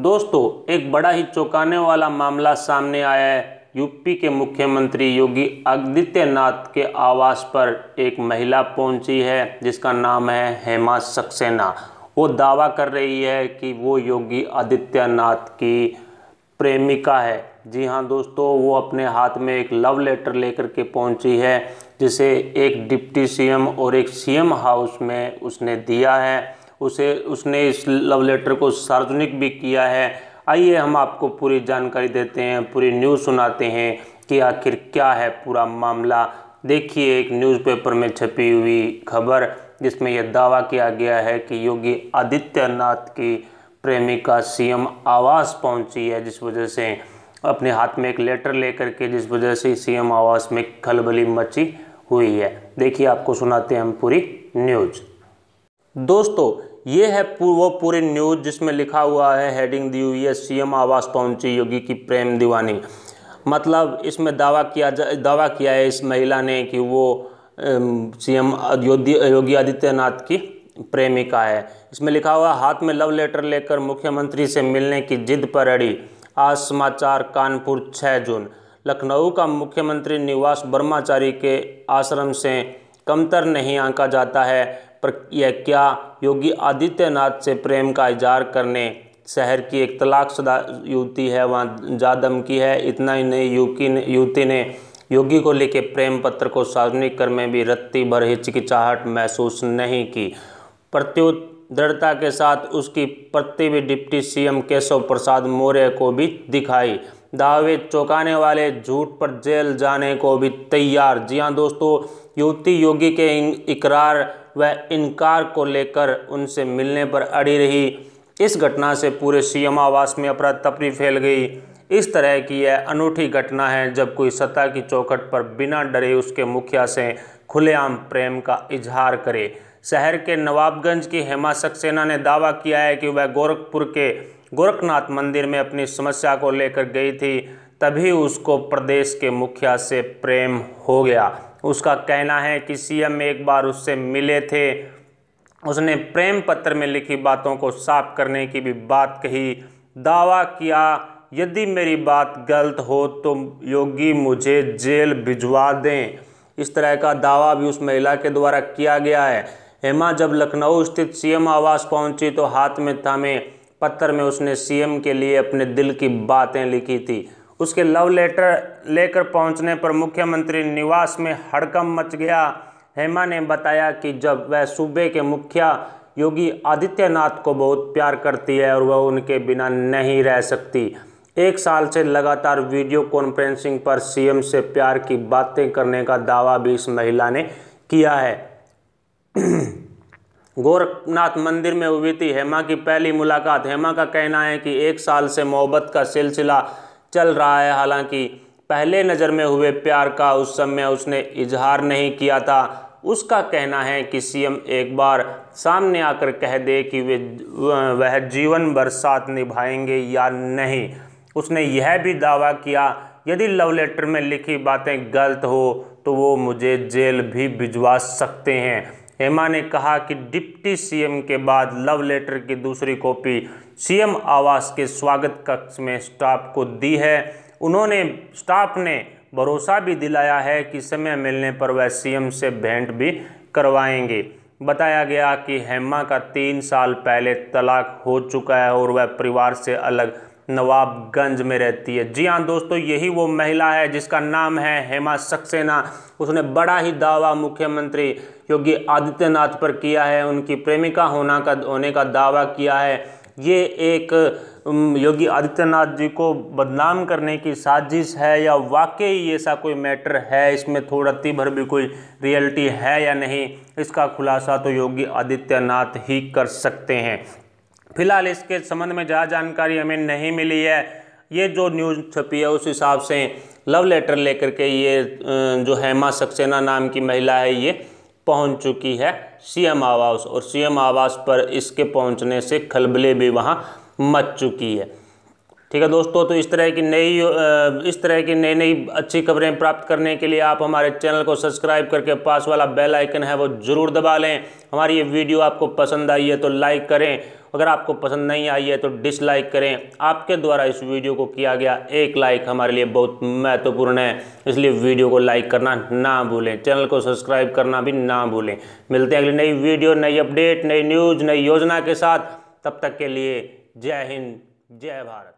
दोस्तों एक बड़ा ही चौंकाने वाला मामला सामने आया है यूपी के मुख्यमंत्री योगी आदित्यनाथ के आवास पर एक महिला पहुंची है जिसका नाम है हेमा सक्सेना वो दावा कर रही है कि वो योगी आदित्यनाथ की प्रेमिका है जी हाँ दोस्तों वो अपने हाथ में एक लव लेटर लेकर के पहुंची है जिसे एक डिप्टी सीएम और एक सीएम हाउस में उसने दिया है उसे उसने इस लव लेटर को सार्वजनिक भी किया है आइए हम आपको पूरी जानकारी देते हैं पूरी न्यूज़ सुनाते हैं कि आखिर क्या है पूरा मामला देखिए एक न्यूज़पेपर में छपी हुई खबर जिसमें यह दावा किया गया है कि योगी आदित्यनाथ की प्रेमिका सीएम आवास पहुंची है जिस वजह से अपने हाथ में एक लेटर लेकर के जिस वजह से सीएम आवास में खलबली मची हुई है देखिए आपको सुनाते हैं हम पूरी न्यूज़ दोस्तों ये है वो पूरी न्यूज़ जिसमें लिखा हुआ है हेडिंग दी हुई है सीएम आवास पहुंची योगी की प्रेम दीवानी मतलब इसमें दावा किया जा दावा किया है इस महिला ने कि वो सीएम योगी आदित्यनाथ की प्रेमिका है इसमें लिखा हुआ हाथ में लव लेटर लेकर मुख्यमंत्री से मिलने की जिद पर अड़ी आज समाचार कानपुर छः जून लखनऊ का मुख्यमंत्री निवास ब्रह्माचारी के आश्रम से कमतर नहीं आंका जाता है यह क्या योगी आदित्यनाथ से प्रेम का इजहार करने शहर की एक तलाकशुदा युवती है वहाँ जा धमकी है इतना ही नहीं युवकी ने युवती ने योगी को लेके प्रेम पत्र को सार्वजनिक कर में भी रत्ती भर हिचकिचाहट महसूस नहीं की प्रत्युत दृढ़ता के साथ उसकी प्रति भी डिप्टी सीएम केशव प्रसाद मौर्य को भी दिखाई दावे चौंकाने वाले झूठ पर जेल जाने को भी तैयार जी हाँ दोस्तों युवती योगी के इन इकरार वह इनकार को लेकर उनसे मिलने पर अड़ी रही इस घटना से पूरे सीएम आवास में अपरा तपरी फैल गई इस तरह की यह अनूठी घटना है जब कोई सत्ता की चौखट पर बिना डरे उसके मुखिया से खुलेआम प्रेम का इजहार करे शहर के नवाबगंज की हेमा सक्सेना ने दावा किया है कि वह गोरखपुर के गोरखनाथ मंदिर में अपनी समस्या को लेकर गई थी तभी उसको प्रदेश के मुखिया से प्रेम हो गया उसका कहना है कि सीएम एक बार उससे मिले थे उसने प्रेम पत्र में लिखी बातों को साफ करने की भी बात कही दावा किया यदि मेरी बात गलत हो तो योगी मुझे जेल भिजवा दें इस तरह का दावा भी उस महिला के द्वारा किया गया है हेमा जब लखनऊ स्थित सीएम आवास पहुंची तो हाथ में थामे पत्थर में उसने सीएम के लिए अपने दिल की बातें लिखी थी उसके लव लेटर लेकर पहुंचने पर मुख्यमंत्री निवास में हड़कम मच गया हेमा ने बताया कि जब वह सूबे के मुखिया योगी आदित्यनाथ को बहुत प्यार करती है और वह उनके बिना नहीं रह सकती एक साल से लगातार वीडियो कॉन्फ्रेंसिंग पर सीएम से प्यार की बातें करने का दावा भी इस महिला ने किया है गोरखनाथ मंदिर में हुई थी हेमा की पहली मुलाकात हेमा का कहना है कि एक साल से मोहब्बत का सिलसिला चल रहा है हालांकि पहले नज़र में हुए प्यार का उस समय उसने इजहार नहीं किया था उसका कहना है कि सीएम एक बार सामने आकर कह दे कि वे वह जीवन भर साथ निभाएंगे या नहीं उसने यह भी दावा किया यदि लव लेटर में लिखी बातें गलत हो तो वो मुझे जेल भी भिजवा सकते हैं हेमा ने कहा कि डिप्टी सीएम के बाद लव लेटर की दूसरी कॉपी सीएम आवास के स्वागत कक्ष में स्टाफ को दी है उन्होंने स्टाफ ने भरोसा भी दिलाया है कि समय मिलने पर वह सीएम से भेंट भी करवाएंगे बताया गया कि हेमा का तीन साल पहले तलाक हो चुका है और वह परिवार से अलग नवाबगंज में रहती है जी हाँ दोस्तों यही वो महिला है जिसका नाम है हेमा सक्सेना उसने बड़ा ही दावा मुख्यमंत्री योगी आदित्यनाथ पर किया है उनकी प्रेमिका होना का होने का दावा किया है ये एक योगी आदित्यनाथ जी को बदनाम करने की साजिश है या वाकई ये सा कोई मैटर है इसमें थोड़ा ती भर भी कोई रियलिटी है या नहीं इसका खुलासा तो योगी आदित्यनाथ ही कर सकते हैं फिलहाल इसके संबंध में ज़्यादा जानकारी हमें नहीं मिली है ये जो न्यूज़ छपी है उस हिसाब से लव लेटर लेकर के ये जो हेमा सक्सेना नाम की महिला है ये पहुंच चुकी है सीएम आवास और सीएम आवास पर इसके पहुंचने से खलबले भी वहाँ मच चुकी है ठीक है दोस्तों तो इस तरह की नई इस तरह की नई नई अच्छी खबरें प्राप्त करने के लिए आप हमारे चैनल को सब्सक्राइब करके पास वाला बेल आइकन है वो ज़रूर दबा लें हमारी ये वीडियो आपको पसंद आई है तो लाइक करें अगर आपको पसंद नहीं आई है तो डिसलाइक करें आपके द्वारा इस वीडियो को किया गया एक लाइक हमारे लिए बहुत महत्वपूर्ण है इसलिए वीडियो को लाइक करना ना भूलें चैनल को सब्सक्राइब करना भी ना भूलें मिलते हैं अगली नई वीडियो नई अपडेट नई न्यूज़ नई योजना के साथ तब तक के लिए जय हिंद जय भारत